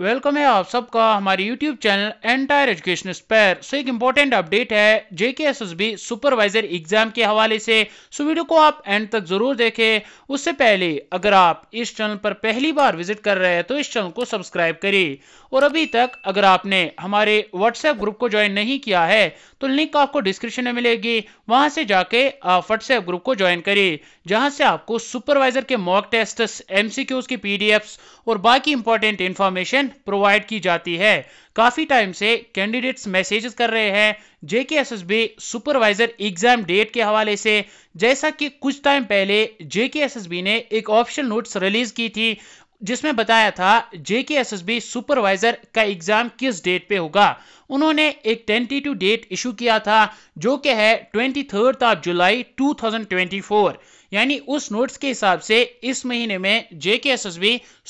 welcome है आप सबका हमारे YouTube channel entire education spare so एक इंपॉर्टेंट अपडेट है JK S S B supervisor exam के हवाले से सो वीडियो को आप एंड तक जरूर देखें उससे पहले अगर आप इस चैनल पर पहली बार विजिट कर रहे हैं तो इस चैनल को सब्सक्राइब करें और अभी तक अगर आपने हमारे व्हाट्सएप ग्रुप को ज्वाइन नहीं किया है तो लिंक आपको डिस्क्रिप्शन में मिलेगी वहां से जाके आप व्हाट्सएप ग्रुप को ज्वाइन करें जहाँ से आपको सुपरवाइजर के मॉक टेस्ट एमसीक्यूज की पीडीएफ्स और बाकी इंपॉर्टेंट इन्फॉर्मेशन ट्रेनिंग प्रोवाइड की जाती है काफ़ी टाइम से कैंडिडेट्स मैसेजेस कर रहे हैं JK S S B supervisor exam date के हवाले से जैसा कि कुछ टाइम पहले जेके एस एस बी ने एक ऑप्शन नोट्स रिलीज की थी जिसमें बताया था जेके एस सुपरवाइजर का एग्जाम किस डेट पे होगा उन्होंने एक टेंटेटिव डेट इशू किया था जो कि है ट्वेंटी थर्ड ऑफ जुलाई 2024 यानी उस नोट्स के हिसाब से इस महीने में जेके एस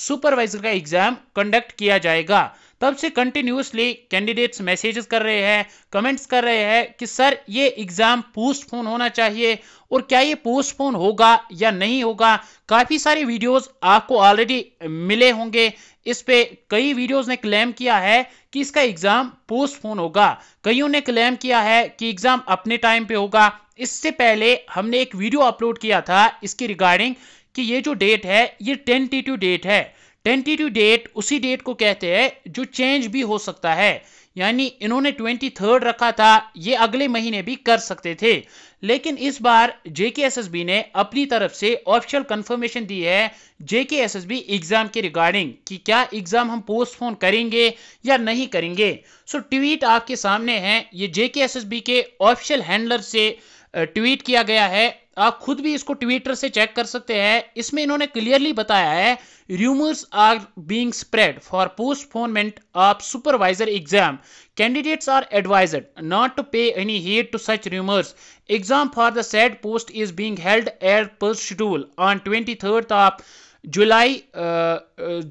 सुपरवाइजर का एग्जाम कंडक्ट किया जाएगा तब से कंटिन्यूसली कैंडिडेट्स मैसेजेस कर रहे हैं कमेंट्स कर रहे हैं कि सर ये एग्ज़ाम पोस्टपोन होना चाहिए और क्या ये पोस्टपोन होगा या नहीं होगा काफ़ी सारे वीडियोस आपको ऑलरेडी मिले होंगे इस पे कई वीडियोस ने क्लेम किया है कि इसका एग्ज़ाम पोस्टपोन होगा कईयों ने क्लेम किया है कि एग्ज़ाम अपने टाइम पे होगा इससे पहले हमने एक वीडियो अपलोड किया था इसकी रिगार्डिंग कि ये जो डेट है ये टेंटेटिव डेट है टेंटेटिव डेट उसी डेट को कहते हैं जो चेंज भी हो सकता है यानी इन्होंने ट्वेंटी थर्ड रखा था ये अगले महीने भी कर सकते थे लेकिन इस बार बी ने अपनी तरफ से ऑफिशियल कंफर्मेशन दी है बी एग्जाम के रिगार्डिंग कि क्या एग्जाम हम पोस्टपोन करेंगे या नहीं करेंगे सो ट्वीट आपके सामने है ये बी के ऑफिशियल हैंडलर से ट्वीट किया गया है आप खुद भी इसको ट्विटर से चेक कर सकते हैं इसमें इन्होंने क्लियरली बताया है rumours are being spread for postponement of supervisor exam candidates are advised not to pay any heed to such rumours exam for the set post is being held at per schedule on twenty third of July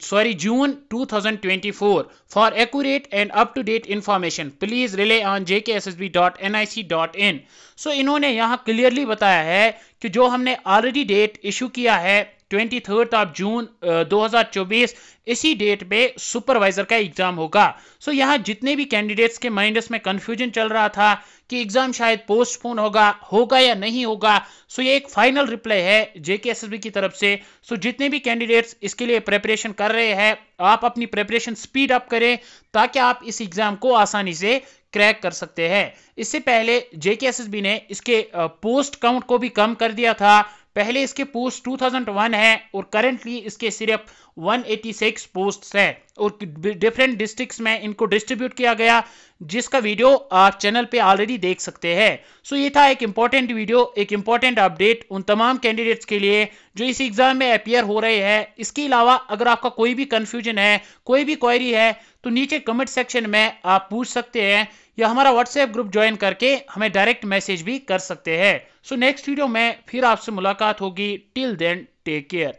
sorry June 2024 for accurate and up to date information please rely on JK S S B dot dot N I C in so इन्होंने यहां clearly बताया है कि जो हमने already date issue किया है twenty third of June 2024 इसी डेट पे सुपरवाइजर का एग्जाम होगा सो so, यहाँ जितने भी कैंडिडेट्स के माइंडस में कंफ्यूजन चल रहा था कि एग्जाम शायद पोस्टपोन होगा होगा या नहीं होगा सो so, ये एक फाइनल रिप्लाई है जेके की तरफ से सो so, जितने भी कैंडिडेट्स इसके लिए प्रेपरेशन कर रहे हैं आप अपनी प्रेपरेशन स्पीड अप करें ताकि आप इस एग्ज़ाम को आसानी से क्रैक कर सकते हैं इससे पहले जेके ने इसके पोस्ट काउंट को भी कम कर दिया था पहले इसके पोस्ट 2001 है और करेंटली इसके सिर्फ 186 पोस्ट है और डिफरेंट डिस्ट्रिक्ट में इनको डिस्ट्रीब्यूट किया गया जिसका वीडियो आप चैनल पे ऑलरेडी देख सकते हैं सो so ये था एक इम्पॉर्टेंट वीडियो एक इम्पॉर्टेंट अपडेट उन तमाम कैंडिडेट्स के लिए जो इस एग्ज़ाम में अपियर हो रहे हैं इसके अलावा अगर आपका कोई भी कन्फ्यूजन है कोई भी क्वेरी है तो नीचे कमेंट सेक्शन में आप पूछ सकते हैं या हमारा व्हाट्सएप ग्रुप ज्वाइन करके हमें डायरेक्ट मैसेज भी कर सकते हैं सो नेक्स्ट वीडियो में फिर आपसे मुलाकात होगी टिल देन टेक केयर